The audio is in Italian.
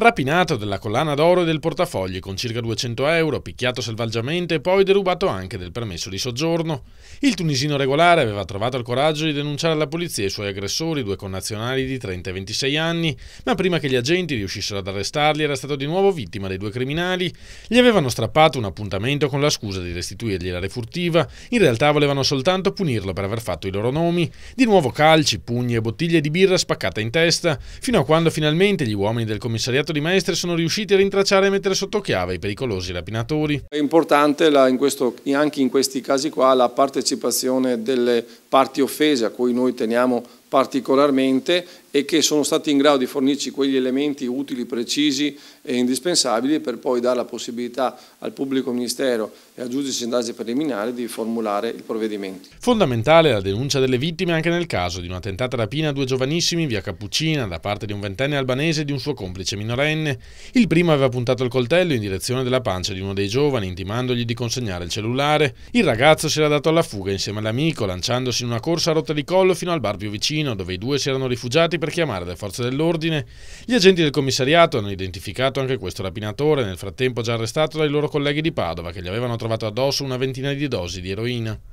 Rapinato della collana d'oro e del portafogli con circa 200 euro, picchiato selvaggiamente e poi derubato anche del permesso di soggiorno. Il tunisino regolare aveva trovato il coraggio di denunciare alla polizia i suoi aggressori, due connazionali di 30 e 26 anni, ma prima che gli agenti riuscissero ad arrestarli era stato di nuovo vittima dei due criminali. Gli avevano strappato un appuntamento con la scusa di restituirgli la refurtiva, in realtà volevano soltanto punirlo per aver fatto i loro nomi, di nuovo calci, pugni e bottiglie di birra spaccata in testa, fino a quando finalmente gli uomini del commissariato sindacato di maestre sono riusciti a rintracciare e mettere sotto chiave i pericolosi rapinatori. È importante la, in questo, anche in questi casi qua la partecipazione delle parti offese a cui noi teniamo particolarmente e che sono stati in grado di fornirci quegli elementi utili, precisi e indispensabili per poi dare la possibilità al pubblico ministero e al giudice di indagine preliminare di formulare il provvedimento. Fondamentale la denuncia delle vittime anche nel caso di una tentata rapina a due giovanissimi via Cappuccina da parte di un ventenne albanese e di un suo complice minorenne. Il primo aveva puntato il coltello in direzione della pancia di uno dei giovani intimandogli di consegnare il cellulare. Il ragazzo si era dato alla fuga insieme all'amico lanciandosi in una corsa a rotta di collo fino al bar più vicino dove i due si erano rifugiati per chiamare le forze dell'ordine. Gli agenti del commissariato hanno identificato anche questo rapinatore, nel frattempo già arrestato dai loro colleghi di Padova che gli avevano trovato addosso una ventina di dosi di eroina.